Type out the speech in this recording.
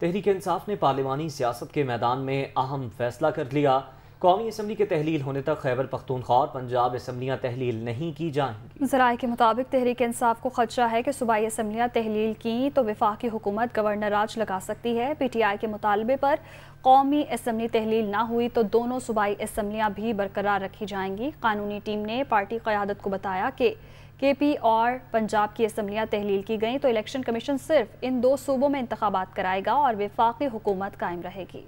तहरीक इंसाफ ने पार्लिमानी सियासत के मैदान में अहम फैसला कर लिया कौमी असम्बली के तहलील होने तक खैबर पख्तूनख्वा और पंजाब असम्बलियाँ तहलील नहीं की जाएंगी जराए के मुताबिक तहरीक इंसाफ को खदशा है कि सूबाई असम्बलियाँ तहलील की तो विफाक हुकूमत गवर्नर राज लगा सकती है पी टी आई के मुतालबे पर कौमी असम्बली तहलील ना हुई तो दोनों सूबाई असम्बलियाँ भी बरकरार रखी जाएंगी कानूनी टीम ने पार्टी क़्यादत को बताया कि के पी और पंजाब की असम्बलियाँ तहलील की गई तो इलेक्शन कमीशन सिर्फ इन दो सूबों में इंतबात कराएगा और विफाक हुकूमत कायम रहेगी